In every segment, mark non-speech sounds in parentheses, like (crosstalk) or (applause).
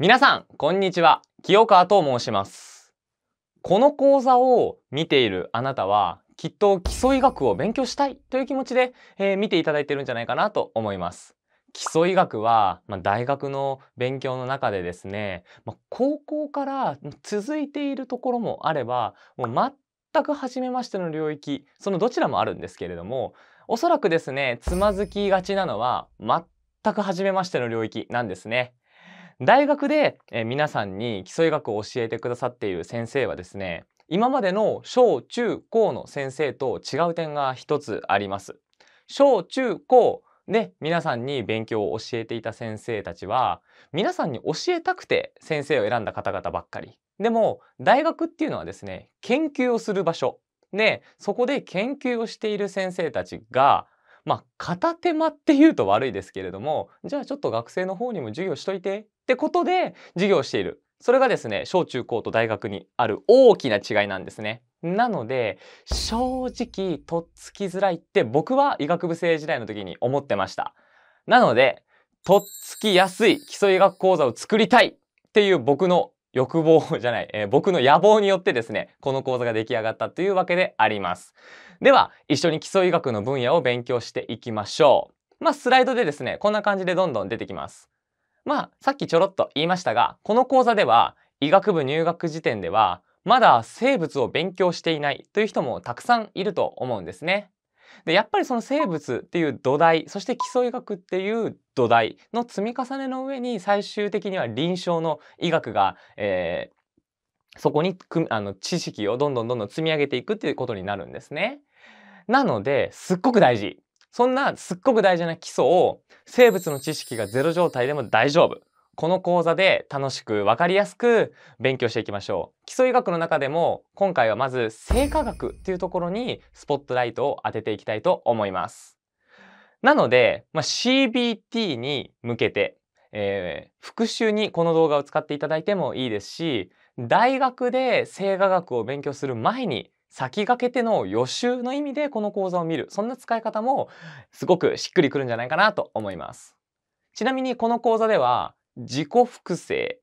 皆さん、こんにちは。清川と申します。この講座を見ているあなたは、きっと基礎医学を勉強したいという気持ちで、えー、見ていただいてるんじゃないかなと思います。基礎医学は、まあ、大学の勉強の中でですね、まあ、高校から続いているところもあれば、もう全く初めましての領域、そのどちらもあるんですけれども、おそらくですね、つまずきがちなのは、全く初めましての領域なんですね。大学で、え皆さんに基礎医学を教えてくださっている先生はですね今までの小中高の先生と違う点が一つあります。小中高で皆さんに勉強を教えていた先生たちは皆さんに教えたくて先生を選んだ方々ばっかり。でも大学っていうのはですね研究をする場所でそこで研究をしている先生たちがまあ、片手間っていうと悪いですけれども、じゃあちょっと学生の方にも授業しといてってことで授業している。それがですね、小中高と大学にある大きな違いなんですね。なので、正直、とっつきづらいって僕は医学部生時代の時に思ってました。なので、とっつきやすい基礎医学講座を作りたいっていう僕の欲望じゃない、えー、僕の野望によってですね、この講座が出来上がったというわけであります。では、一緒に基礎医学の分野を勉強していきましょう。まあ、スライドでですね、こんな感じでどんどん出てきます。まあ、さっきちょろっと言いましたが、この講座では、医学部入学時点では、まだ生物を勉強していないという人もたくさんいると思うんですね。でやっぱりその生物っていう土台そして基礎医学っていう土台の積み重ねの上に最終的には臨床の医学が、えー、そこにあの知識をどんどんどんどん積み上げていくっていうことになるんですね。なのですっごく大事そんなすっごく大事な基礎を生物の知識がゼロ状態でも大丈夫この講座で楽しく分かりやすく勉強していきましょう。基礎医学の中でも今回はまず生化学っていうところにスポットライトを当てていきたいと思います。なので、まあ、CBT に向けて、えー、復習にこの動画を使っていただいてもいいですし、大学で生化学を勉強する前に先駆けての予習の意味でこの講座を見るそんな使い方もすごくしっくりくるんじゃないかなと思いますちなみにこの講座では自己複製、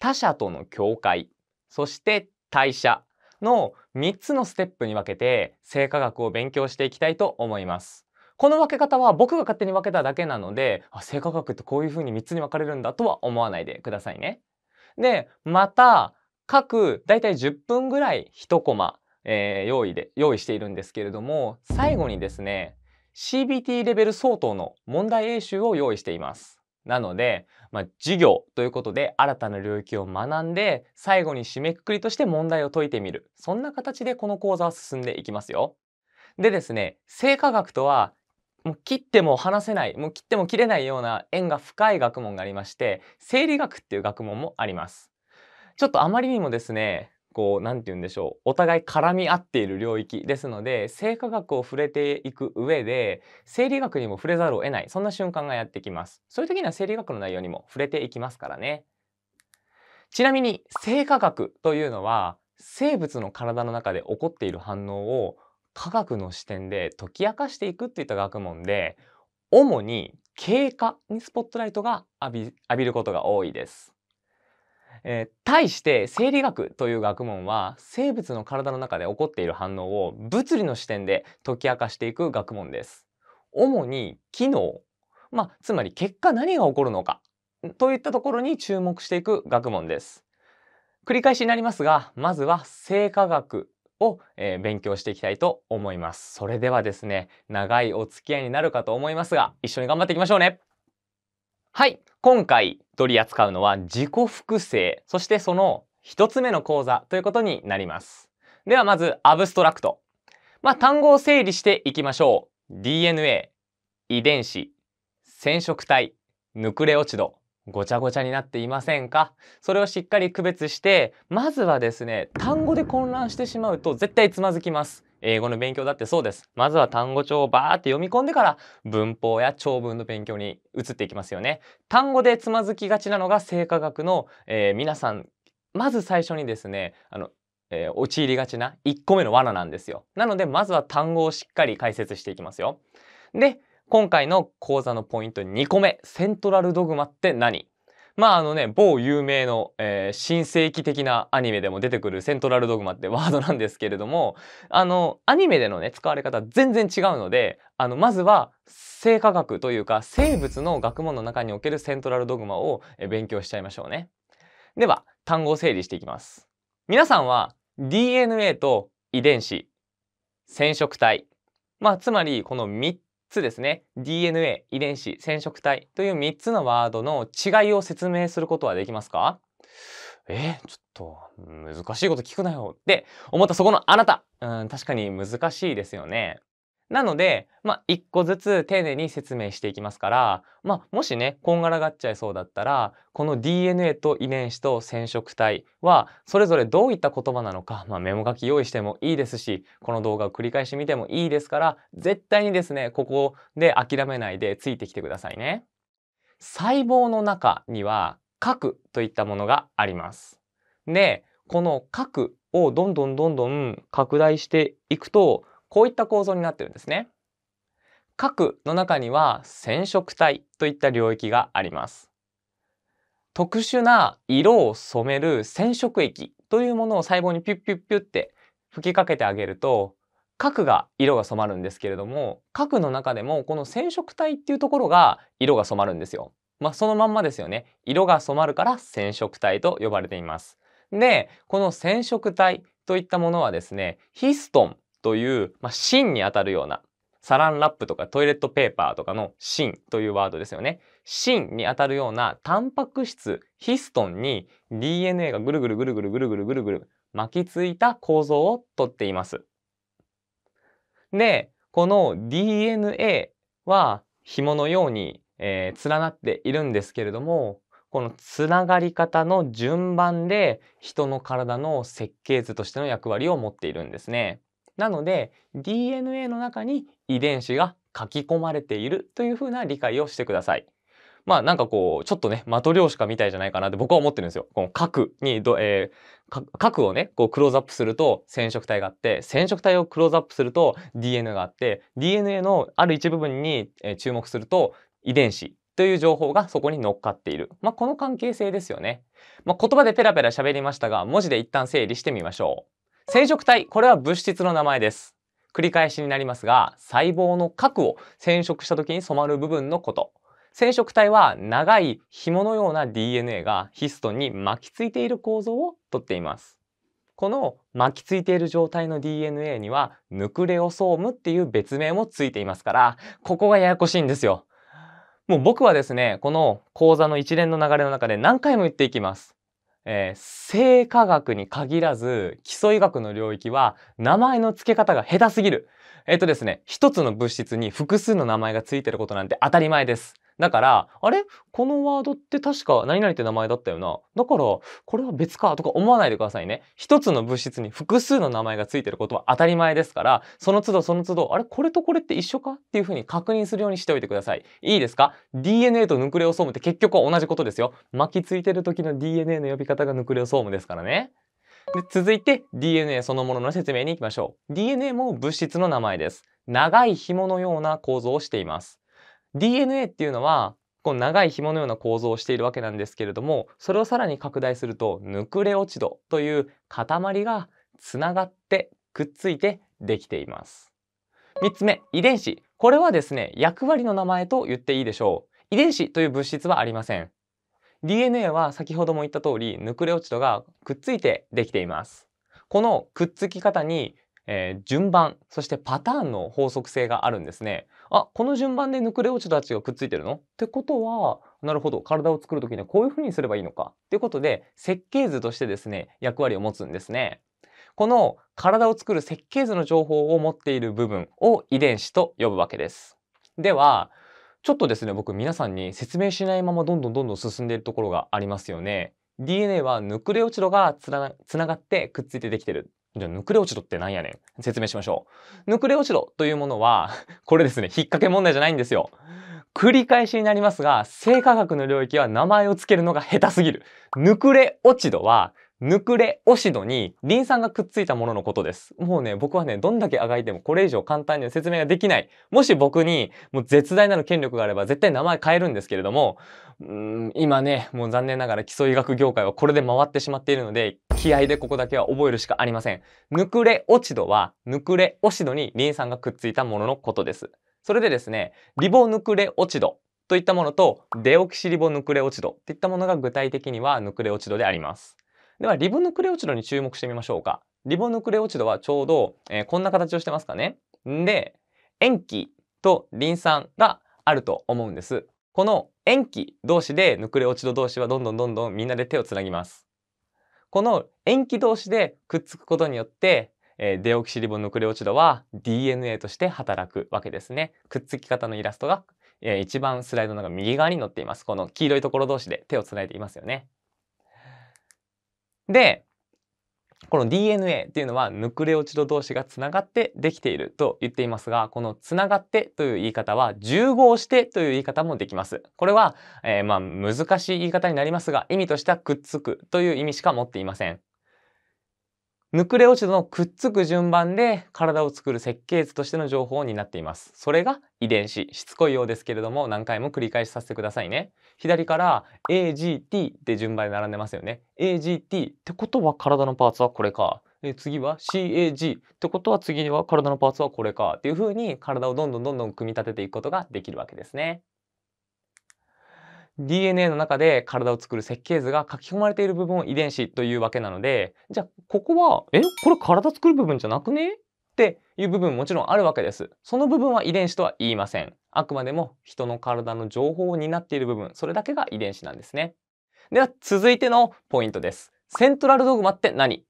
他者との境界、そして代謝の3つのステップに分けて生化学を勉強していきたいと思います。この分け方は僕が勝手に分けただけなので、あ生化学ってこういうふうに3つに分かれるんだとは思わないでくださいね。で、また各だいたい10分ぐらい1コマ、えー、用意で用意しているんですけれども、最後にですね、CBT レベル相当の問題演習を用意しています。なので、まあ、授業ということで新たな領域を学んで最後に締めくくりとして問題を解いてみるそんな形でこの講座は進んでいきますよ。でですね生化学とはもう切っても離せないもう切っても切れないような縁が深い学問がありまして生理学っていう学問もあります。ちょっとあまりにもですねこう何て言うんでしょうお互い絡み合っている領域ですので生化学を触れていく上で生理学にも触れざるを得ないそんな瞬間がやってきますそういう時には生理学の内容にも触れていきますからねちなみに生化学というのは生物の体の中で起こっている反応を科学の視点で解き明かしていくっていった学問で主に経過にスポットライトが浴び浴びることが多いですえー、対して生理学という学問は生物の体の中で起こっている反応を物理の視点で解き明かしていく学問です。主に機能、まあ、つまり結果何が起こるのかといったところに注目していく学問です。繰り返しになりますが、まずは生化学を、えー、勉強していきたいと思います。それではですね、長いお付き合いになるかと思いますが、一緒に頑張っていきましょうねはい。今回取り扱うのは自己複製、そしてその一つ目の講座ということになります。ではまず、アブストラクト。まあ、単語を整理していきましょう。DNA、遺伝子、染色体、ヌクレオチド、ごちゃごちゃになっていませんかそれをしっかり区別して、まずはですね、単語で混乱してしまうと絶対つまずきます。英語の勉強だってそうです。まずは単語帳をバーって読み込んでから文法や長文の勉強に移っていきますよね。単語でつまずきがちなのが生化学の、えー、皆さん、まず最初にですね、あの、えー、陥りがちな1個目の罠なんですよ。なので、まずは単語をしっかり解説していきますよ。で、今回の講座のポイント2個目、セントラルドグマって何まああのね、某有名の、えー、新世紀的なアニメでも出てくるセントラルドグマってワードなんですけれども、あの、アニメでのね、使われ方全然違うので、あの、まずは生化学というか生物の学問の中におけるセントラルドグマを勉強しちゃいましょうね。では、単語を整理していきます。皆さんは DNA と遺伝子、染色体、まあ、つまりこの3つですね DNA 遺伝子染色体という3つのワードの違いを説明することはできますかえー、ちょっと難しいこと聞くなよって思ったそこのあなたうん確かに難しいですよねなので、まあ、一個ずつ丁寧に説明していきますから、まあ、もしね、こんがらがっちゃいそうだったら、この DNA と遺伝子と染色体は、それぞれどういった言葉なのか、まあ、メモ書き用意してもいいですし、この動画を繰り返し見てもいいですから、絶対にですね、ここで諦めないでついてきてくださいね。細胞の中には、核といったものがあります。で、この核をどんどんどんどん拡大していくと、こういった構造になってるんですね。核の中には染色体といった領域があります。特殊な色を染める染色液というものを細胞にピュッピュッピュッって吹きかけてあげると核が色が染まるんですけれども核の中でもこの染色体っていうところが色が染まるんですよ。まあ、そのまんまですよね。色が染まるから染色体と呼ばれています。で、この染色体といったものはですね、ヒストンという、まあ、芯にあたるようなサランラップとかトイレットペーパーとかの芯というワードですよね。芯にあたるようなタンパク質ヒストンに DNA がぐるぐるぐるぐるぐるぐるぐるぐる巻きついた構造をとっています。で、この DNA は紐のように、えー、連なっているんですけれども、このつながり方の順番で人の体の設計図としての役割を持っているんですね。なので DNA の中に遺伝子が書き込まれているというふうな理解をしてください。まあなんかこう、ちょっとね、マトリョーシカみたいじゃないかなって僕は思ってるんですよ。この核にど、えー、核をね、こうクローズアップすると染色体があって、染色体をクローズアップすると DNA があって、DNA のある一部分に注目すると遺伝子という情報がそこに乗っかっている。まあこの関係性ですよね。まあ言葉でペラペラ喋りましたが、文字で一旦整理してみましょう。染色体、これは物質の名前です。繰り返しになりますが、細胞の核を染色した時に染まる部分のこと。染色体は長い紐のような DNA がヒストンに巻きついている構造をとっています。この巻きついている状態の DNA にはヌクレオソームっていう別名もついていますから、ここがややこしいんですよ。もう僕はですね、この講座の一連の流れの中で何回も言っていきます。えー、生化学に限らず、基礎医学の領域は名前の付け方が下手すぎる。えっ、ー、とですね、一つの物質に複数の名前が付いてることなんて当たり前です。だから、あれこのワードって確か何々って名前だったよな。だから、これは別かとか思わないでくださいね。一つの物質に複数の名前がついてることは当たり前ですから、その都度その都度、あれこれとこれって一緒かっていうふうに確認するようにしておいてください。いいですか ?DNA とヌクレオソームって結局は同じことですよ。巻きついてる時の DNA の呼び方がヌクレオソームですからね。で続いて DNA そのものの説明に行きましょう。DNA も物質の名前です。長い紐のような構造をしています。DNA っていうのはこの長い紐のような構造をしているわけなんですけれどもそれをさらに拡大するとヌクレオチドという塊がつながってくっついてできています。3つ目遺伝子これはですね役割の名前と言っていいでしょう遺伝子という物質はありません DNA は先ほども言った通りヌクレオチドがくっついてできていますこのくっつき方にえー、順番、そしてパターンの法則性があるんですね。あ、この順番でヌクレオチドたちがくっついてるのってことは、なるほど、体を作る時にはこういう風にすればいいのか。っていうことで、設計図としてですね、役割を持つんですね。この体を作る設計図の情報を持っている部分を遺伝子と呼ぶわけです。では、ちょっとですね、僕皆さんに説明しないままどんどんどんどん進んでいるところがありますよね。DNA はヌクレオチドがつながってくっついてできてる。じゃあ、ヌクレオチドってなんやねん。説明しましょう。ヌクレオチドというものは、(laughs) これですね、引っ掛け問題じゃないんですよ。繰り返しになりますが、生化学の領域は名前を付けるのが下手すぎる。ヌクレオチドは、ヌクレオシドにリン酸がくっついたもののことです。もうね、僕はね、どんだけあがいてもこれ以上簡単には説明ができない。もし僕にもう絶大なる権力があれば絶対名前変えるんですけれども、うん今ね、もう残念ながら基礎医学業界はこれで回ってしまっているので、気合でここだけは覚えるしかありません。ヌクレオチドは、ヌクレオシドにリン酸がくっついたもののことです。それでですね、リボヌクレオチドといったものと、デオキシリボヌクレオチドといったものが具体的にはヌクレオチドであります。では、リボヌクレオチドに注目してみましょうか。リボヌクレオチドはちょうど、えー、こんな形をしてますかね。で、塩基とリン酸があると思うんです。この塩基同士でヌクレオチド同士はどんどんどんどんみんなで手をつなぎます。この塩基同士でくっつくことによって、えー、デオキシリボヌクレオチドは DNA として働くわけですね。くっつき方のイラストが、えー、一番スライドの右側に載っています。この黄色いところ同士で手をつないでいますよね。で、この DNA っていうのはヌクレオチド同士がつながってできていると言っていますが、このつながってという言い方は重合してという言い方もできます。これは、えー、まあ難しい言い方になりますが、意味としてはくっつくという意味しか持っていません。ヌクレオチドのくっつく順番で体を作る設計図としての情報になっています。それが遺伝子。しつこいようですけれども何回も繰り返しさせてくださいね。左から AGT って順番で並んでますよね。AGT ってことは体のパーツはこれか。え次は CAG ってことは次には体のパーツはこれかっていうふうに体をどんどんどんどん組み立てていくことができるわけですね。DNA の中で体を作る設計図が書き込まれている部分を遺伝子というわけなので、じゃあここは、えこれ体作る部分じゃなくねっていう部分もちろんあるわけです。その部分は遺伝子とは言いません。あくまでも人の体の情報を担っている部分、それだけが遺伝子なんですね。では続いてのポイントです。セントラルドグマって何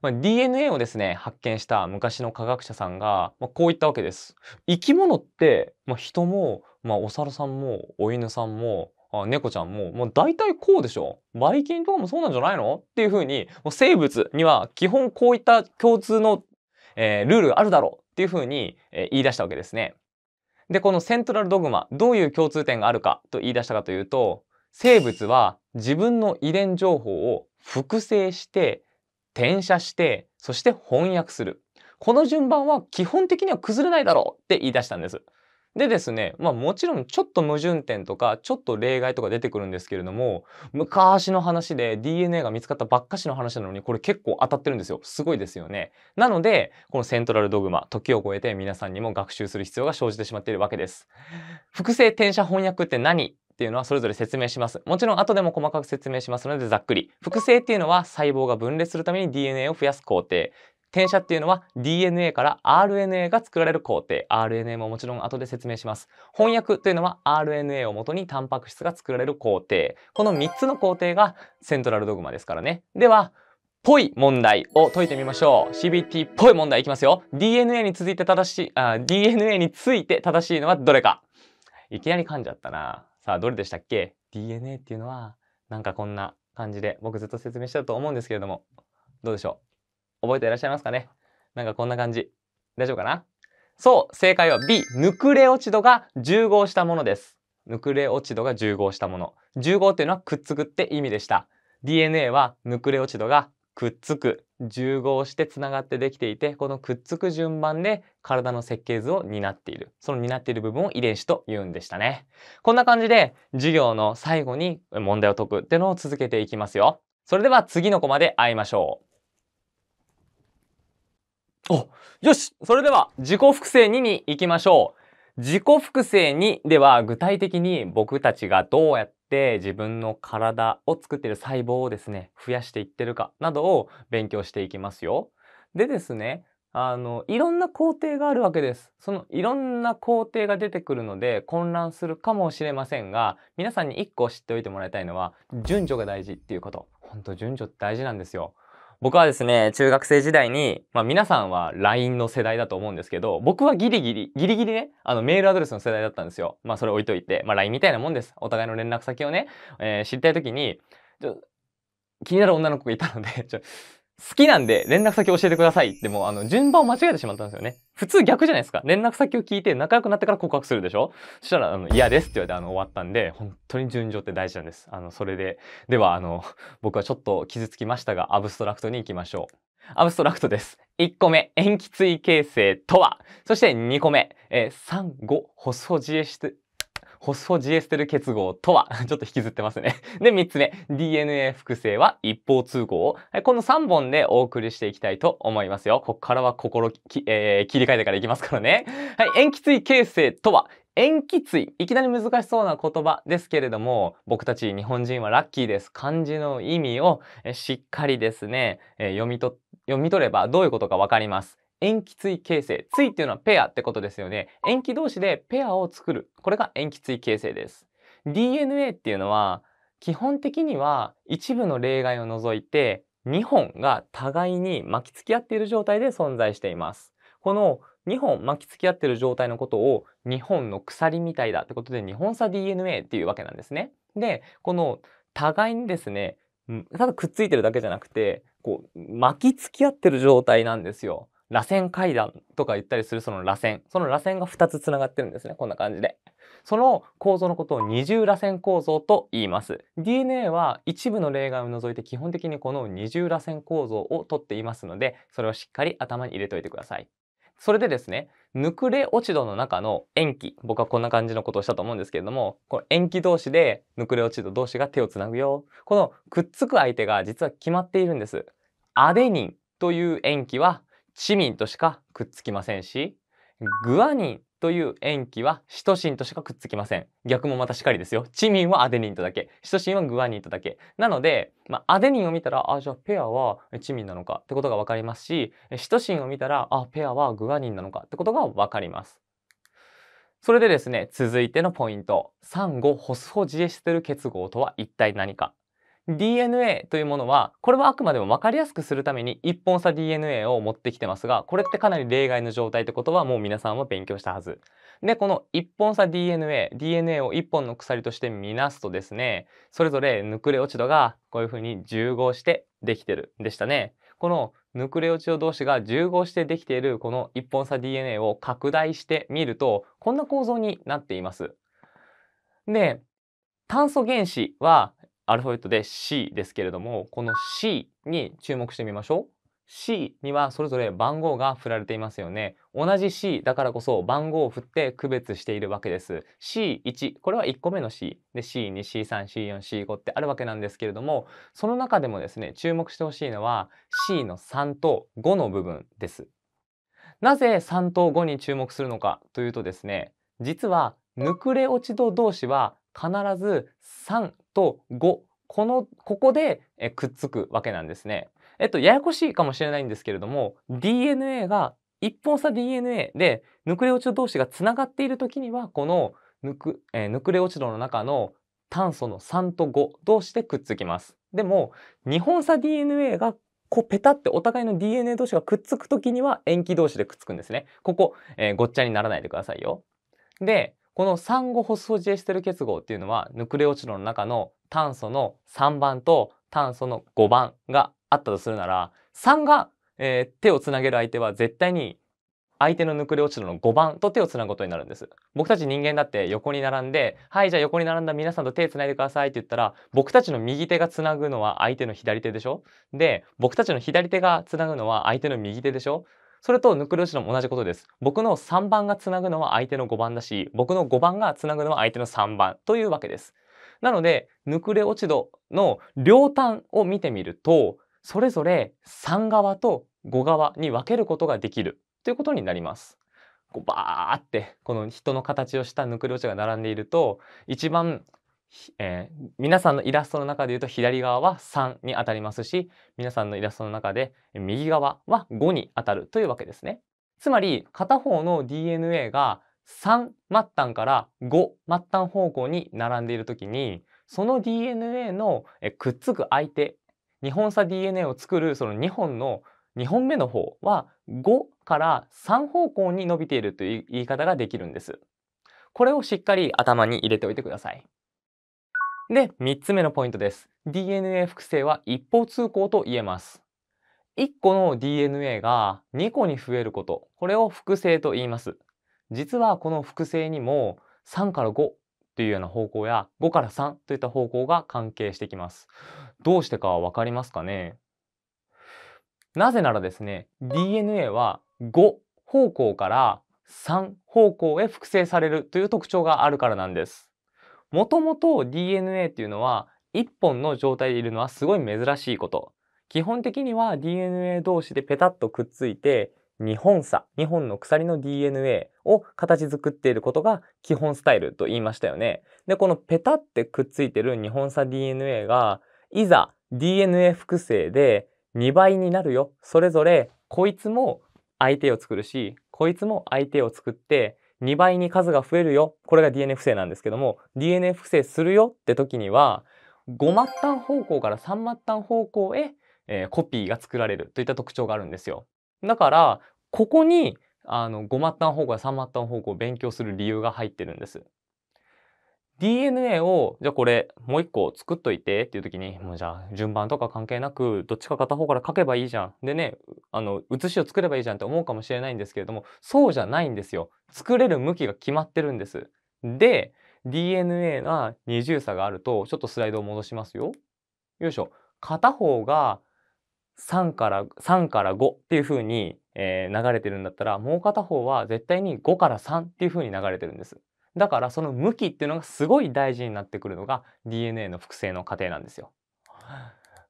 まあ、DNA をですね発見した昔の科学者さんが、まあ、こう言ったわけです。生き物って、まあ、人も、まあ、お猿さんもお犬さんもあ猫ちゃんももう大体こうでしょバイキンとかもそうなんじゃないのっていうふうにもう生物には基本こういった共通の、えー、ルールがあるだろうっていうふうに、えー、言い出したわけですね。でこのセントラルドグマどういう共通点があるかと言い出したかというと生物は自分の遺伝情報を複製して転写してそして翻訳するこの順番は基本的には崩れないだろうって言い出したんです。でですね、まあもちろんちょっと矛盾点とか、ちょっと例外とか出てくるんですけれども、昔の話で DNA が見つかったばっかしの話なのに、これ結構当たってるんですよ。すごいですよね。なので、このセントラルドグマ、時を超えて皆さんにも学習する必要が生じてしまっているわけです。複製転写翻訳って何っていうのはそれぞれ説明します。もちろん後でも細かく説明しますのでざっくり。複製っていうのは細胞が分裂するために DNA を増やす工程。転写っていうのは DNA から RNA が作られる工程 RNA ももちろん後で説明します翻訳というのは RNA をもとにタンパク質が作られる工程この3つの工程がセントラルドグマですからねではぽい問題を解いてみましょう。CBT っぽい問題いきますよ。DNA に続いて正しい、あ、DNA について正しいのはどれか。いきなり噛んじゃったな。さあ、どれでしたっけ ?DNA っていうのは、なんかこんな感じで、僕ずっと説明してたと思うんですけれども、どうでしょう覚えていらっしゃいますかねなんかこんな感じ。大丈夫かなそう、正解は B、ヌクレオチドが重合したものです。ヌクレオチドが重合したもの。重合ていうのはくっつくって意味でした。DNA はヌクレオチドがくっつく、重合してつながってできていて、このくっつく順番で体の設計図を担っている。その担っている部分を遺伝子と言うんでしたね。こんな感じで授業の最後に問題を解くってのを続けていきますよ。それでは次の子まで会いましょう。およしそれでは自己複製2に行きましょう。自己複製2では具体的に僕たちがどうやって自分の体を作っている細胞をですね、増やしていってるかなどを勉強していきますよ。でですね、あの、いろんな工程があるわけです。そのいろんな工程が出てくるので混乱するかもしれませんが、皆さんに1個知っておいてもらいたいのは、順序が大事っていうこと。ほんと順序って大事なんですよ。僕はですね、中学生時代に、まあ皆さんは LINE の世代だと思うんですけど、僕はギリギリ、ギリギリね、あのメールアドレスの世代だったんですよ。まあそれ置いといて、まあ LINE みたいなもんです。お互いの連絡先をね、えー、知りたいときに、ちょ気になる女の子がいたので、(laughs) ちょ、好きなんで連絡先教えてください。ても、あの、順番を間違えてしまったんですよね。普通逆じゃないですか。連絡先を聞いて仲良くなってから告白するでしょそしたら、あの、嫌ですって言われて、あの、終わったんで、本当に順序って大事なんです。あの、それで。では、あの、僕はちょっと傷つきましたが、アブストラクトに行きましょう。アブストラクトです。1個目、塩基対形成とはそして2個目、えー、3、5、ホスホジエシス、ホスホジエステル結合とは、(laughs) ちょっと引きずってますね。(laughs) で、3つ目、DNA 複製は一方通行。この3本でお送りしていきたいと思いますよ。ここからは心き、えー、切り替えてからいきますからね。(laughs) はい、塩基対形成とは、塩基対いきなり難しそうな言葉ですけれども僕たち日本人はラッキーです漢字の意味をしっかりですね、えー、読み取読み取ればどういうことか分かります塩基対形成。対っていうのはペアってことですよね。塩基同士でペアを作る。これが塩基対形成です。DNA っていうのは、基本的には一部の例外を除いて、2本が互いに巻きつき合っている状態で存在しています。この2本巻きつき合っている状態のことを2本の鎖みたいだってことで2本差 DNA っていうわけなんですね。で、この互いにですね、ただくっついてるだけじゃなくて、こう巻きつき合ってる状態なんですよ。螺旋階段とか言ったりするその螺旋。その螺旋が2つつながってるんですね。こんな感じで。その構造のことを二重螺旋構造と言います。DNA は一部の例外を除いて基本的にこの二重螺旋構造をとっていますので、それをしっかり頭に入れておいてください。それでですね、ヌクレオチドの中の塩基、僕はこんな感じのことをしたと思うんですけれども、この塩基同士でヌクレオチド同士が手をつなぐよ。このくっつく相手が実は決まっているんです。アデニンという塩基は市民としかくっつきませんしグアニンという塩基はシトシンとしかくっつきません。逆もまたしかりですよ。チミンはアデニンとだけ。シトシンはグアニンとだけ。なので、まあ、アデニンを見たら、あ、じゃあペアはチミンなのかってことが分かりますし、シトシンを見たら、あ、ペアはグアニンなのかってことが分かります。それでですね、続いてのポイント。3、5ホスホジエステル結合とは一体何か DNA というものはこれはあくまでも分かりやすくするために一本差 DNA を持ってきてますがこれってかなり例外の状態ってことはもう皆さんは勉強したはず。でこの一本差 DNA DNA を一本の鎖として見なすとですねそれぞれヌクレオチドがこういうふうに重合してできてるでしたね。このヌクレオチド同士が重合してできているこの一本差 DNA を拡大してみるとこんな構造になっています。で炭素原子はアルファベットで C ですけれどもこの C に注目してみましょう C にはそれぞれ番号が振られていますよね同じ C だからこそ番号を振って区別しているわけです C1 これは1個目の C で C2C3C4C5 ってあるわけなんですけれどもその中でもですね注目してほしいのは C の3と5の部分ですなぜ3と5に注目するのかというとですね実はヌクレオチド同士は必ず3と5このここでくっつくわけなんですね。えっとややこしいかもしれないんですけれども DNA が一本差 DNA でヌクレオチド同士がつながっている時にはこのヌクえー、ヌクレオチドの中の炭素の3と5同士でくっつきます。でも2本差 DNA がこうペタってお互いの DNA 同士がくっつく時には塩基同士でくっつくんですね。ここ、えー、ごっちゃにならないでくださいよ。で、この産後ホスフジエステル結合っていうのはヌクレオチドの中の炭素の3番と炭素の5番があったとするなら3が、えー、手をつなげる相手は絶対に相手のヌクレオチドの5番と手をつなぐことになるんです。僕たち人間だって横に並んで、はい、じゃあ横に並んだ皆さんと手つないでくださいって言ったら、僕たちの右手がつなぐのは相手の左手でしょで、僕たちの左手がつなぐのは相手の右手でしょそれとヌクルーシルも同じことです。僕の3番がつなぐのは相手の5番だし、僕の5番がつなぐのは相手の3番というわけです。なので、ヌクレ落ち度の両端を見てみると、それぞれ3側と5側に分けることができるということになります。こうバーってこの人の形をしたヌクレ落ちが並んでいると一番えー、皆さんのイラストの中で言うと左側は3に当たりますし皆さんのイラストの中で右側は5に当たるというわけですね。つまり片方の DNA が3末端から5末端方向に並んでいる時にその DNA のくっつく相手2本差 DNA を作るその2本の2本目の方は5から3方向に伸びているという言い方ができるんです。これをしっかり頭に入れておいてください。で、3つ目のポイントです。DNA 複製は一方通行と言えます。1個の DNA が2個に増えること、これを複製と言います。実はこの複製にも3から5というような方向や5から3といった方向が関係してきます。どうしてかわかりますかねなぜならですね、DNA は5方向から3方向へ複製されるという特徴があるからなんです。もともと DNA っていうのは1本の状態でいるのはすごい珍しいこと。基本的には DNA 同士でペタッとくっついて2本差、2本の鎖の DNA を形作っていることが基本スタイルと言いましたよね。で、このペタってくっついてる2本差 DNA がいざ DNA 複製で2倍になるよ。それぞれこいつも相手を作るし、こいつも相手を作って2倍に数が増えるよこれが d n f 複なんですけども d n f 複するよって時には5末端方向から3末端方向へ、えー、コピーが作られるといった特徴があるんですよ。だからここにあの5末端方向や3末端方向を勉強する理由が入ってるんです。DNA を、じゃあこれ、もう一個作っといてっていう時に、もうじゃあ順番とか関係なく、どっちか片方から書けばいいじゃん。でね、あの、写しを作ればいいじゃんって思うかもしれないんですけれども、そうじゃないんですよ。作れる向きが決まってるんです。で、DNA が二重差があると、ちょっとスライドを戻しますよ。よいしょ。片方が3から、3から5っていう風に、えー、流れてるんだったら、もう片方は絶対に5から3っていう風に流れてるんです。だからその向きっていうのがすごい大事になってくるのが DNA の複製の過程なんですよ。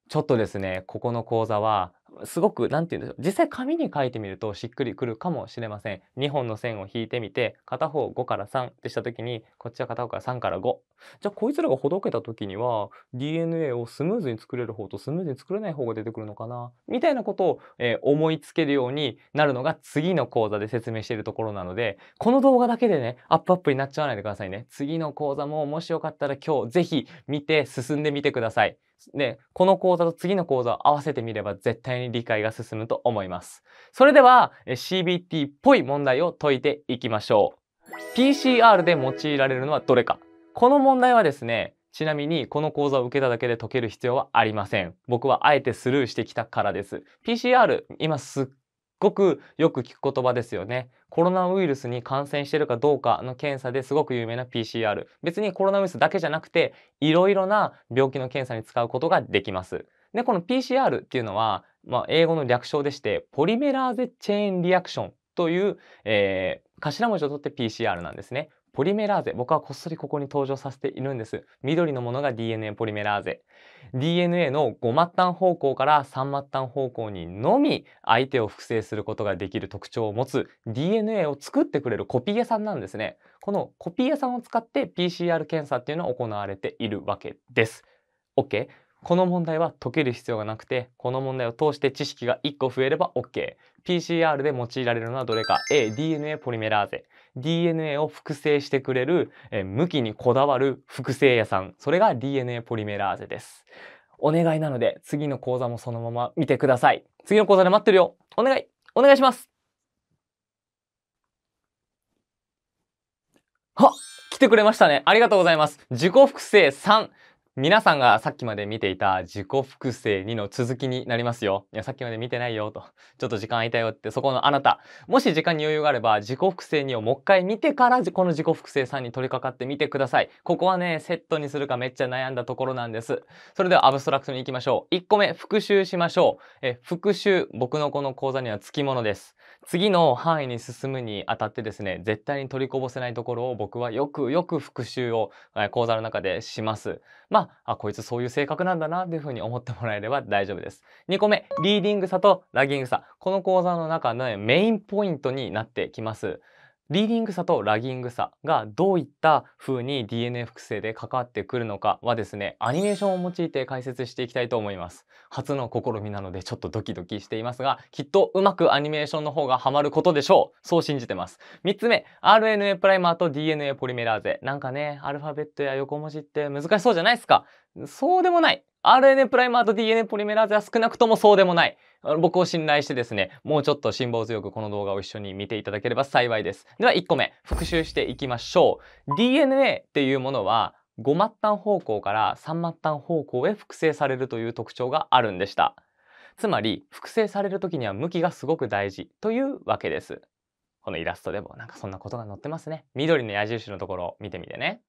ちょっとですね、ここの講座はすごく何て言うんでしょう実際紙に書いてみるとしっくりくるかもしれません2本の線を引いてみて片方5から3ってした時にこっちは片方から3から5じゃあこいつらがほどけた時には DNA をスムーズに作れる方とスムーズに作れない方が出てくるのかなみたいなことを、えー、思いつけるようになるのが次の講座で説明しているところなのでこの動画だけでねアップアップになっちゃわないでくださいね次の講座ももしよかったら今日是非見て進んでみてください。で、この講座と次の講座を合わせてみれば絶対に理解が進むと思います。それでは CBT っぽい問題を解いていきましょう。PCR で用いられるのはどれかこの問題はですね、ちなみにこの講座を受けただけで解ける必要はありません。僕はあえてスルーしてきたからです。PCR 今すっごくよく聞く言葉ですよね。コロナウイルスに感染してるかどうかの検査ですごく有名な PCR。別にコロナウイルスだけじゃなくて、いろいろな病気の検査に使うことができます。で、この PCR っていうのは、まあ、英語の略称でして、ポリメラーゼチェーンリアクションという、えー、頭文字を取って PCR なんですね。ポリメラーゼ僕はこっそりここに登場させているんです緑のものが DNA ポリメラーゼ DNA の5末端方向から3末端方向にのみ相手を複製することができる特徴を持つ DNA を作ってくれるコピー屋さんなんですねこのコピー屋さんを使って PCR 検査っていうのは行われているわけです OK この問題は解ける必要がなくてこの問題を通して知識が1個増えれば OK PCR で用いられるのはどれか A DNA ポリメラーゼ DNA を複製してくれる、えー、向きにこだわる複製屋さん。それが DNA ポリメラーゼです。お願いなので、次の講座もそのまま見てください。次の講座で待ってるよ。お願いお願いしますは来てくれましたね。ありがとうございます。自己複製3。皆さんがさっきまで見ていた自己複製2の続きになりますよ。いや、さっきまで見てないよと。ちょっと時間空いたよって、そこのあなた。もし時間に余裕があれば、自己複製2をもう一回見てから、この自己複製3に取り掛かってみてください。ここはね、セットにするかめっちゃ悩んだところなんです。それではアブストラクトに行きましょう。1個目、復習しましょう。え、復習、僕のこの講座には付きものです。次の範囲に進むにあたってですね、絶対に取りこぼせないところを僕はよくよく復習を講座の中でします。まああ、こいつそういう性格なんだなっていうふうに思ってもらえれば大丈夫です。2個目、リーディングさとラギングさ。この講座の中のメインポイントになってきます。リーディングさとラギングさがどういった風に DNA 複製で関わってくるのかはですね、アニメーションを用いて解説していきたいと思います。初の試みなのでちょっとドキドキしていますが、きっとうまくアニメーションの方がハマることでしょう。そう信じてます。3つ目、RNA プライマーと DNA ポリメラーゼ。なんかね、アルファベットや横文字って難しそうじゃないですか。そうでもない。RNA プライマーと DNA ポリメラーゼは少なくともそうでもない。僕を信頼してですね、もうちょっと辛抱強くこの動画を一緒に見ていただければ幸いです。では1個目、復習していきましょう。DNA っていうものは、5末端方向から3末端方向へ複製されるという特徴があるんでした。つまり、複製される時には向きがすごく大事というわけです。このイラストでもなんかそんなことが載ってますね。緑の矢印のところを見てみてね。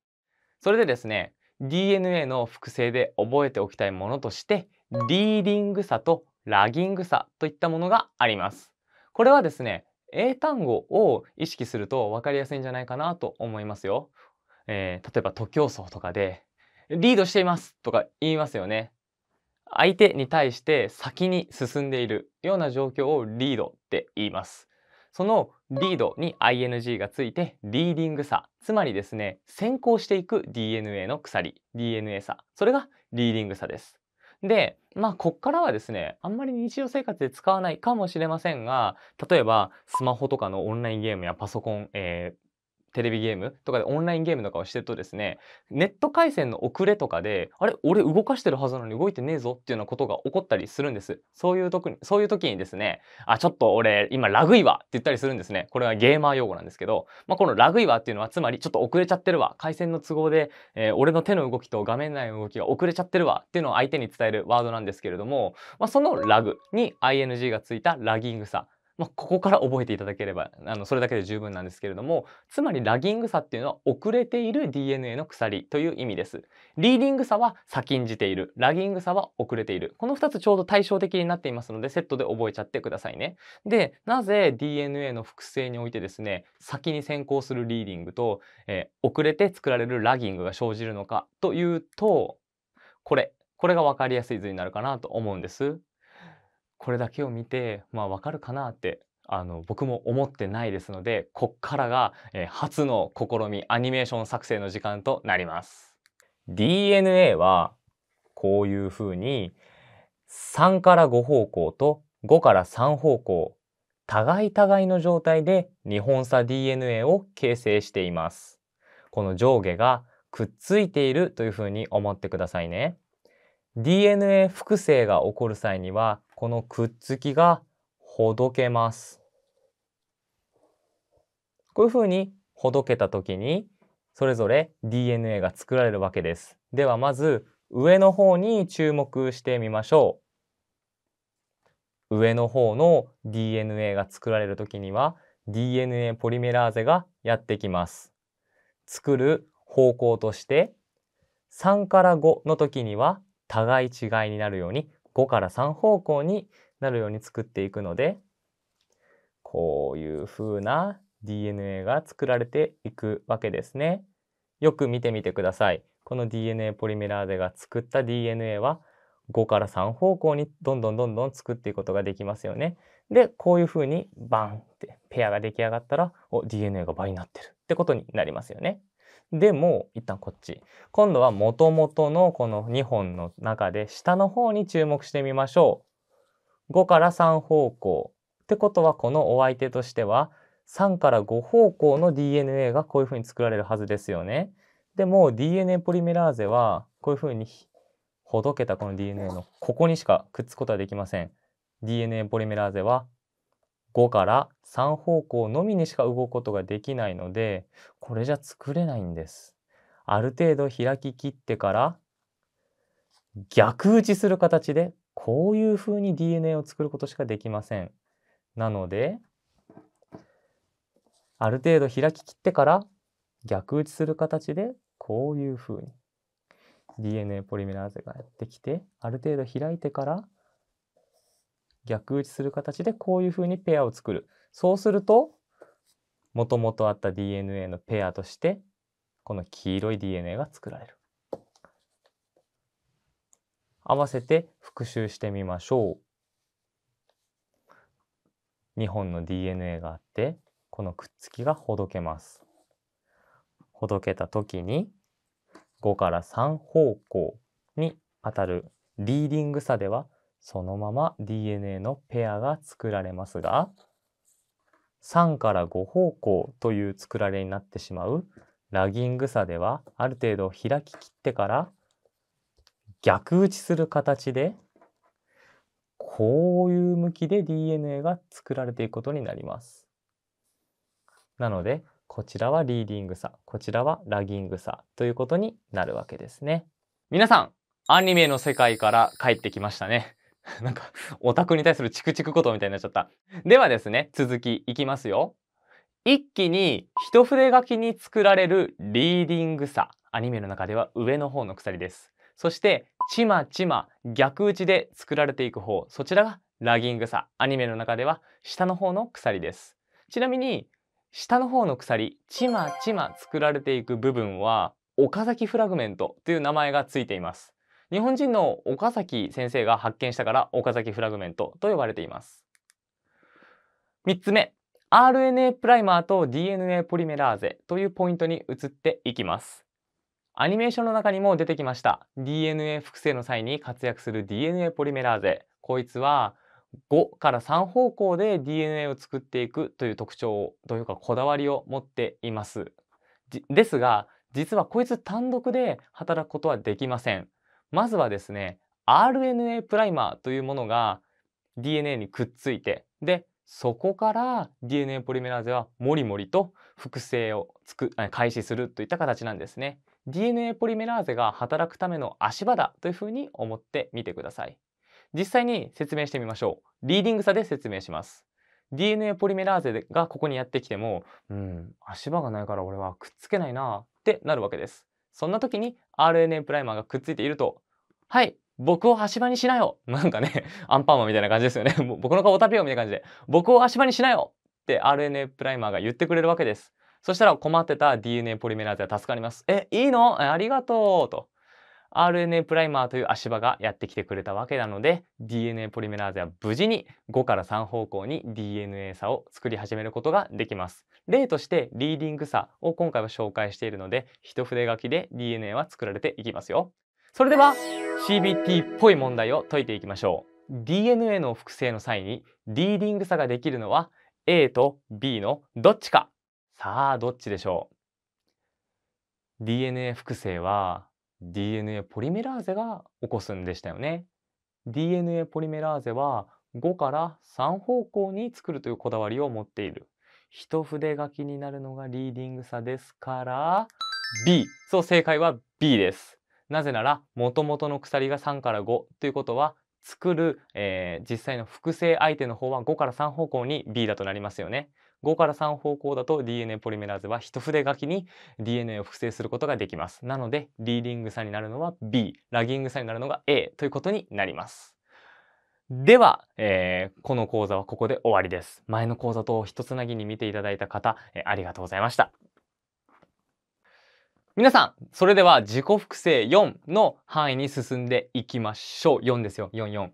それでですね、DNA の複製で覚えておきたいものとしてリーディングさとラギングさといったものがあります。これはですね英単語を意識すると分かりやすいんじゃないかなと思いますよ。えー、例えば徒競走とかでリードしていますとか言いますよね。相手に対して先に進んでいるような状況をリードって言います。そのリードに ing がついてリーディングさつまりですね先行していく DNA の鎖 DNA さそれがリーディングさですでまあこっからはですねあんまり日常生活で使わないかもしれませんが例えばスマホとかのオンラインゲームやパソコン、えーテレビゲームとかでオンラインゲームとかをしてるとですねネット回線の遅れとかであれ俺動かしてるはずなのに動いてねえぞっていうようなことが起こったりするんですそういう時にそういう時にですねあちょっと俺今ラグいわって言ったりするんですねこれはゲーマー用語なんですけど、まあ、このラグいわっていうのはつまりちょっと遅れちゃってるわ回線の都合で、えー、俺の手の動きと画面内の動きが遅れちゃってるわっていうのを相手に伝えるワードなんですけれども、まあ、そのラグに ing がついたラギングさまあ、ここから覚えていただければあのそれだけで十分なんですけれどもつまりラギング差っていうのは遅れている DNA の鎖という意味ですリーディング差は先んじているラギング差は遅れているこの2つちょうど対照的になっていますのでセットで覚えちゃってくださいねでなぜ DNA の複製においてですね先に先行するリーディングと、えー、遅れて作られるラギングが生じるのかというとこれこれが分かりやすい図になるかなと思うんですこれだけを見て、まあ、わかるかなってあの僕も思ってないですのでこっからが、えー、初の試みアニメーション作成の時間となります DNA はこういうふうに3から5方向と5から3方向互い互いの状態で二本差 DNA を形成していますこの上下がくっついているというふうに思ってくださいね DNA 複製が起こる際にはこのくっつきがほどけます。こういうふうにほどけた時にそれぞれ DNA が作られるわけです。ではまず上の方に注目してみましょう。上の方の DNA が作られる時には DNA ポリメラーゼがやってきます。作る方向として3から5の時には互い違いになるように5から3方向になるように作っていくのでこういう風な DNA が作られていくわけですね。よく見てみてください。この DNA ポリメラーゼが作った DNA は5から3方向にどんどんどんどん作っていくことができますよね。でこういう風にバンってペアが出来上がったらお DNA が倍になってるってことになりますよね。でも一旦こっち今度はもともとのこの2本の中で下の方に注目してみましょう5から3方向ってことはこのお相手としては3から5方向の DNA がこういうふうに作られるはずですよね。でも DNA ポリメラーゼはこういうふうにほどけたこの DNA のここにしかくっつくことはできません。DNA ポリメラーゼは5から3方向のみにしか動くことができないのでこれじゃ作れないんです。ある程度開ききってから逆打ちする形でこういうふうに DNA を作ることしかできません。なのである程度開ききってから逆打ちする形でこういうふうに DNA ポリメラーゼがやってきてある程度開いてから逆打ちする形でこういうふうにペアを作る。そうすると、もともとあった DNA のペアとして、この黄色い DNA が作られる。合わせて復習してみましょう。2本の DNA があって、このくっつきがほどけます。ほどけた時に、5から3方向に当たるリーディング差ではそのまま DNA のペアが作られますが3から5方向という作られになってしまうラギングさではある程度開ききってから逆打ちする形でこういう向きで DNA が作られていくことになります。なのでこちらはリーディングさこちらはラギングさということになるわけですね。皆さんアニメの世界から帰ってきましたね。(laughs) なんか、オタクに対するチクチクことみたいになっちゃった。ではですね、続きいきますよ。一気に一筆書きに作られるリーディングさ。アニメの中では上の方の鎖です。そして、ちまちま逆打ちで作られていく方、そちらがラギングさ。アニメの中では下の方の鎖です。ちなみに、下の方の鎖、ちまちま作られていく部分は、岡崎フラグメントという名前がついています。日本人の岡崎先生が発見したから岡崎フラグメントと呼ばれています。3つ目、RNA プライマーと DNA ポリメラーゼというポイントに移っていきます。アニメーションの中にも出てきました DNA 複製の際に活躍する DNA ポリメラーゼ。こいつは5から3方向で DNA を作っていくという特徴というかこだわりを持っています。ですが実はこいつ単独で働くことはできません。まずはですね RNA プライマーというものが DNA にくっついてでそこから DNA ポリメラーゼはもりもりと複製をつく開始するといった形なんですね。DNA ポリメラーゼが働くための足場だというふうに思ってみてください。実際に説明してみましょう。リーディング差で説明します。DNA ポリメラーゼがここにやってきても、うん、足場がないから俺はくっつけないなってなるわけです。そんな時に RNA プライマーがくっついていると、はい、僕を足場にしなよ (laughs) なんかね、アンパンマンみたいな感じですよね。僕の顔を食べよみたいな感じで、僕を足場にしなよって RNA プライマーが言ってくれるわけです。そしたら困ってた DNA ポリメラーゼは助かります。え、いいのありがとうと。RNA プライマーという足場がやってきてくれたわけなので DNA ポリメラーゼは無事に5から3方向に DNA 差を作り始めることができます。例としてリーディング差を今回は紹介しているので一筆書きで DNA は作られていきますよそれでは CBT っぽい問題を解いていきましょう DNA の複製の際にリーディング差ができるのは A と B のどっちかさあどっちでしょう DNA 複製は DNA ポリメラーゼが起こすんでしたよね DNA ポリメラーゼは5から3方向に作るというこだわりを持っている一筆書きになるのがリーディング差ですから B そう正解は B ですなぜなら元々の鎖が3から5ということは作る、えー、実際の複製相手の方は5から3方向に B だとなりますよね5から3方向だと DNA ポリメラーゼは一筆書きに DNA を複製することができますなのでリーディング差になるのは B ラギング差になるのが A ということになりますでは、えー、この講座はここで終わりです。前の講座と一つなぎに見ていただいた方、えー、ありがとうございました。皆さん、それでは自己複製4の範囲に進んでいきましょう。4ですよ、44。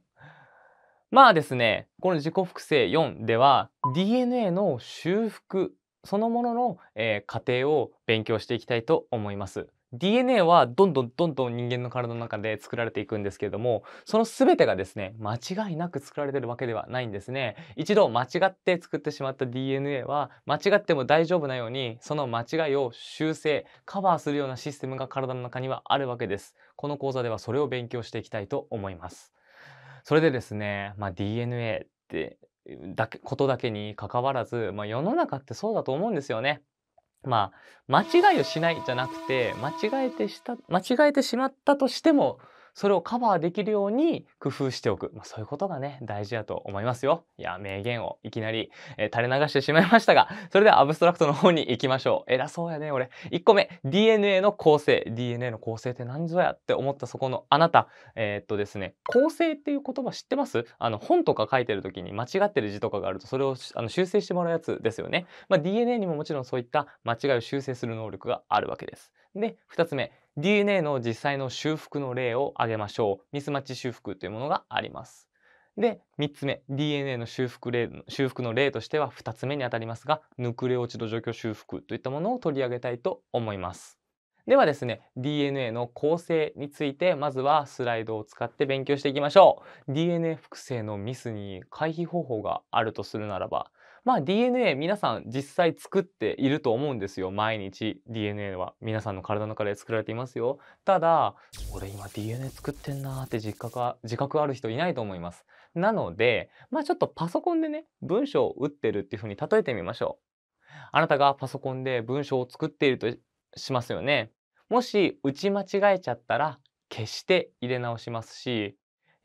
まあですね、この自己複製4では DNA の修復そのものの、えー、過程を勉強していきたいと思います。DNA はどんどんどんどん人間の体の中で作られていくんですけれどもその全てがですね間違いなく作られてるわけではないんですね一度間違って作ってしまった DNA は間違っても大丈夫なようにその間違いを修正カバーするようなシステムが体の中にはあるわけですこの講座ではそれを勉強していきたいと思いますそれでですね、まあ、DNA ってだけことだけに関わらず、まあ、世の中ってそうだと思うんですよねまあ間違いをしないじゃなくて間違えてした間違えてしまったとしてもそれをカバーできるように工夫しておく、まあ、そういうことがね大事だと思いますよいや名言をいきなり、えー、垂れ流してしまいましたがそれではアブストラクトの方に行きましょう偉そうやね俺1個目 DNA の構成 DNA の構成って何ぞやって思ったそこのあなたえー、っとですね構成っていう言葉知ってますあの本とか書いてる時に間違ってる字とかがあるとそれをあの修正してもらうやつですよね、まあ、DNA にももちろんそういった間違いを修正する能力があるわけですで2つ目 DNA の実際の修復の例を挙げましょう。ミスマッチ修復というものがあります。で、3つ目、DNA の修復例修復の例としては2つ目にあたりますが、ヌクレオチド除去修復といったものを取り上げたいと思います。ではですね、DNA の構成について、まずはスライドを使って勉強していきましょう。DNA 複製のミスに回避方法があるとするならば、まあ DNA 皆さん実際作っていると思うんですよ。毎日 DNA は皆さんの体の中で作られていますよ。ただ、俺今 DNA 作ってんなーって実覚は、自覚ある人いないと思います。なので、まあちょっとパソコンでね、文章を打ってるっていうふうに例えてみましょう。あなたがパソコンで文章を作っているとしますよね。もし打ち間違えちゃったら消して入れ直しますし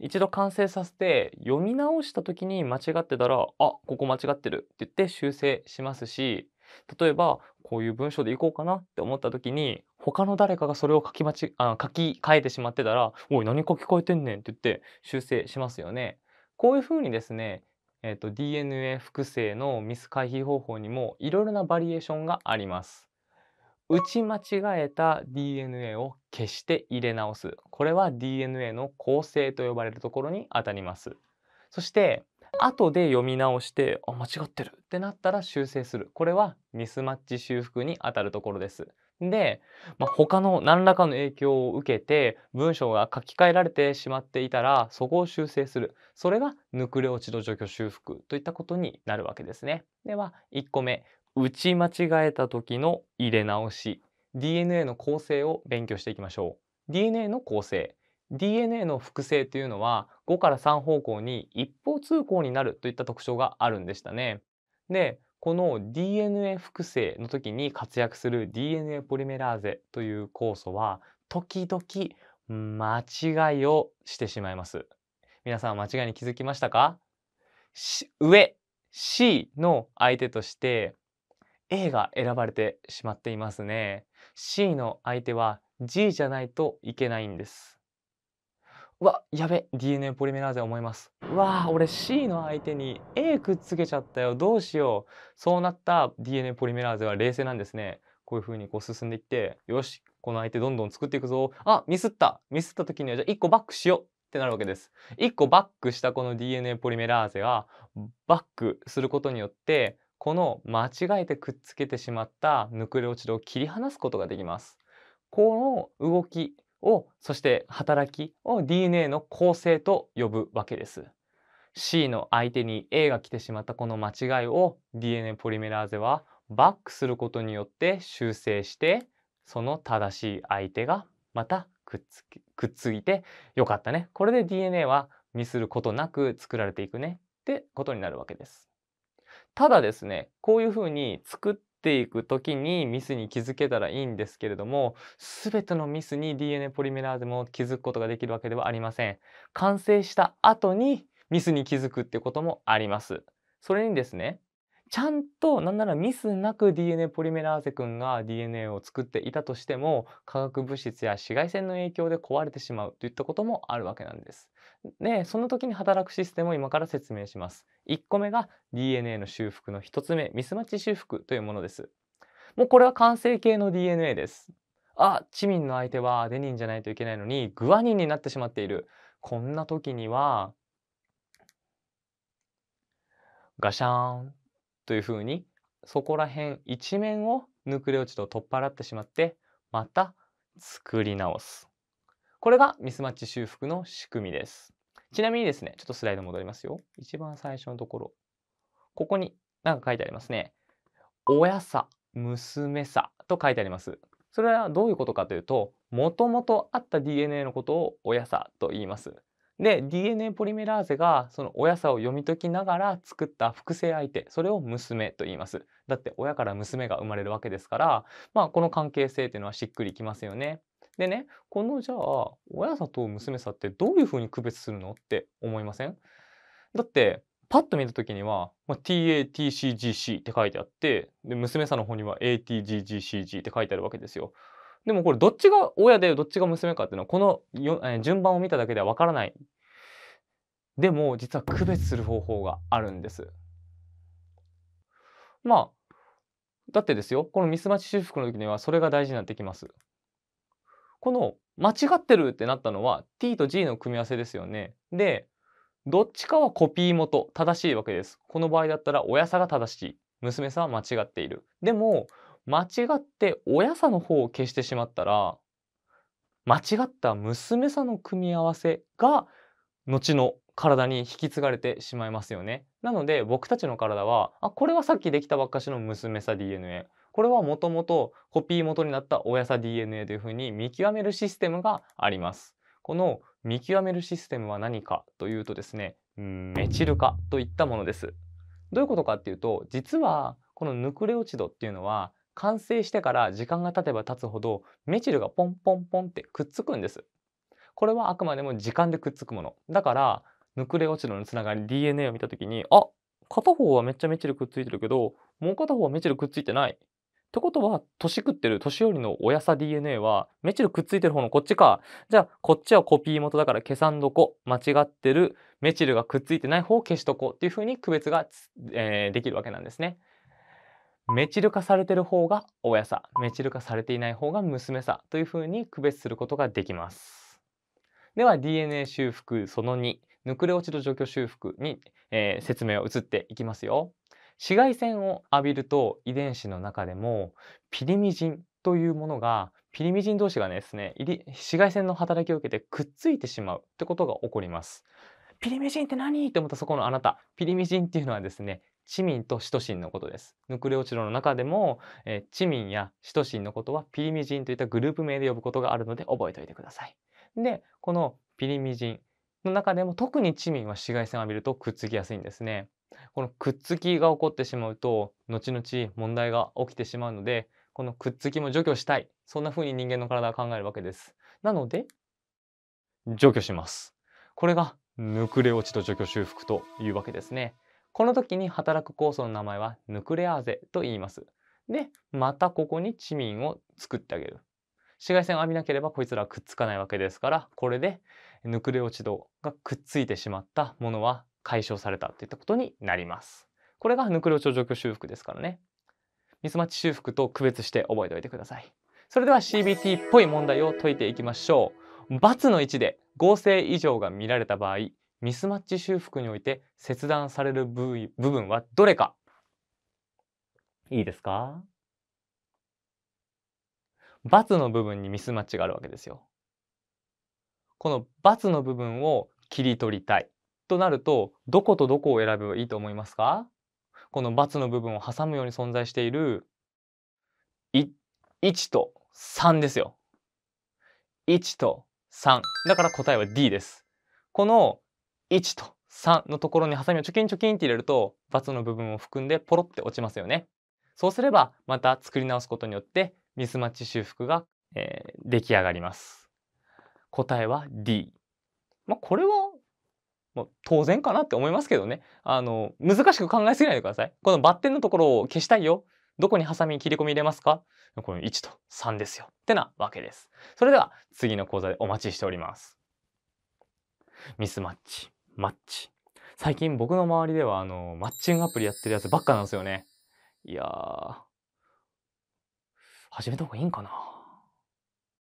一度完成させて読み直した時に間違ってたらあここ間違ってるって言って修正しますし例えばこういう文章でいこうかなって思った時に他の誰かがそれを書き間ちあ書き換えてしまってたら「おい何書き換えてんねん」って言って修正しますよね。こういうふうにですね、えーと、と DNA 複製のミス回避方法にもいろいろなバリエーションがあります。打ち間違えた DNA を消して入れ直すこれは DNA の構成と呼ばれるところにあたりますそして後で読み直してあ間違ってるってなったら修正するこれはミスマッチ修復にあたるところですで、まあ、他の何らかの影響を受けて文章が書き換えられてしまっていたらそこを修正するそれがヌクレオチド除去修復といったことになるわけですねでは1個目打ち間違えた時の入れ直し DNA の構成を勉強していきましょう DNA の構成 DNA の複製というのは5から3方向に一方通行になるといった特徴があるんでしたねでこの DNA 複製の時に活躍する DNA ポリメラーゼという酵素は時々間違いをしてしまいます皆さん間違いに気づきましたか上 C の相手として A が選ばれてしまっていますね。C の相手は G じゃないといけないんです。うわ、やべ、DNA ポリメラーゼ思います。わあ、俺 C の相手に A くっつけちゃったよ。どうしよう。そうなった DNA ポリメラーゼは冷静なんですね。こういう風にこう進んでいって、よし、この相手どんどん作っていくぞ。あ、ミスった。ミスった時にはじゃあ1個バックしようってなるわけです。1個バックしたこの DNA ポリメラーゼはバックすることによって、この間違えてくっつけてしまったヌクレオチドを切り離すことができます。この動きをそして働きを DNA の構成と呼ぶわけです。C の相手に A が来てしまったこの間違いを DNA ポリメラーゼはバックすることによって修正してその正しい相手がまたくっつくっついてよかったねこれで DNA はミスることなく作られていくねってことになるわけです。ただですねこういうふうに作っていく時にミスに気づけたらいいんですけれども全てのミスに DNA ポリメラーゼも気づくことができるわけではありません完成した後にミスに気づくってこともありますそれにですねちゃんとなんならミスなく DNA ポリメラーゼ君が DNA を作っていたとしても化学物質や紫外線の影響で壊れてしまうといったこともあるわけなんです。でその時に働くシステムを今から説明します。1個目が DNA の修復の1つ目ミスマッチ修復というものです。もうこれは完成形の DNA です。あ、チミンの相手はデニンじゃないといけないのにグアニンになってしまっている。こんな時にはガシャーンというふうにそこら辺一面をヌクレオチドを取っ払ってしまってまた作り直すこれがミスマッチ修復の仕組みですちなみにですねちょっとスライド戻りますよ一番最初のところここに何か書いてありますね親さ娘さと書いてありますそれはどういうことかというともともとあった DNA のことを親さと言いますで DNA ポリメラーゼがその親さを読み解きながら作った複製相手それを娘と言いますだって親から娘が生まれるわけですからまあこの関係性っていうのはしっくりきますよねでねこのじゃあ親さと娘さってどういうふうに区別するのって思いませんだってパッと見た時には、まあ、TATCGC って書いてあってで娘さんの方には ATGGCG って書いてあるわけですよでもこれどっちが親でどっちが娘かっていうのはこのよ、えー、順番を見ただけではわからない。でも実は区別する方法があるんです。まあだってですよこのミスマッチ修復の時にはそれが大事になってきます。この間違ってるってなったのは t と g の組み合わせですよね。でどっちかはコピー元正しいわけです。この場合だったら親さが正しい娘さんは間違っている。でも間違って親さの方を消してしまったら間違った娘さんの組み合わせが後の体に引き継がれてしまいますよね。なので僕たちの体はあこれはさっきできたばっかしの娘さ DNA これはもともとコピー元になった親さ DNA というふうに見極めるシステムがあります。この見極めるシステムは何かというとですねメチル化といったものです。どういうことかっていうと実はこのヌクレオチドっていうのは完成してから時間が経てば経つほどメチルがポンポンポンってくっつくんです。これはあくまでも時間でくっつくもの。だからヌクレオチドのつながり DNA を見た時にあ片方はめっちゃメチルくっついてるけどもう片方はメチルくっついてない。ってことは年食ってる年寄りの親さ DNA はメチルくっついてる方のこっちか。じゃあこっちはコピー元だから消さんどこ間違ってるメチルがくっついてない方を消しとこうっていうふうに区別が、えー、できるわけなんですね。メチル化されてる方が親さメチル化されていない方が娘さというふうに区別することができますでは DNA 修復その2ヌクレオチド除去修復に、えー、説明を移っていきますよ紫外線を浴びると遺伝子の中でもピリミジンというものがピリミジン同士がですね紫外線の働きを受けてくっついてしまうってことが起こりますピリミジンって何って思ったそこのあなたピリミジンっていうのはですね地民とシトシンのことです。ヌクレオチドの中でも、えー、地民やシトシンのことはピリミジンといったグループ名で呼ぶことがあるので覚えておいてください。で、このピリミジンの中でも特にミンは紫外線を浴びるとくっつきやすいんですね。このくっつきが起こってしまうと、後々問題が起きてしまうので、このくっつきも除去したい。そんな風に人間の体は考えるわけです。なので、除去します。これがヌクレオチド除去修復というわけですね。この時に働く酵素の名前はヌクレアーゼと言います。で、またここにチミンを作ってあげる。紫外線を浴びなければこいつらはくっつかないわけですから、これでヌクレオチドがくっついてしまったものは解消されたといったことになります。これがヌクレオチド除去修復ですからね。ミスマッチ修復と区別して覚えておいてください。それでは CBT っぽい問題を解いていきましょう。×の位置で合成異常が見られた場合、ミスマッチ修復において切断される部位部分はどれかいいですか×の部分にミスマッチがあるわけですよ。この×の部分を切り取りたいとなるとどことどこを選べばいいと思いますかこの×の部分を挟むように存在しているい1と3ですよ。1と3だから答えは D です。この1と3のところにハサミをチョキンチョキンって入れると×の部分を含んでポロって落ちますよね。そうすればまた作り直すことによってミスマッチ修復が、えー、出来上がります。答えは D。まあ、これは、まあ、当然かなって思いますけどね。あの、難しく考えすぎないでください。このバッテンのところを消したいよ。どこにハサミ切り込み入れますかこの1と3ですよ。ってなわけです。それでは次の講座でお待ちしております。ミスマッチ。マッチ。最近僕の周りではあの、マッチングアプリやってるやつばっかなんですよね。いやー、始めた方がいいんかな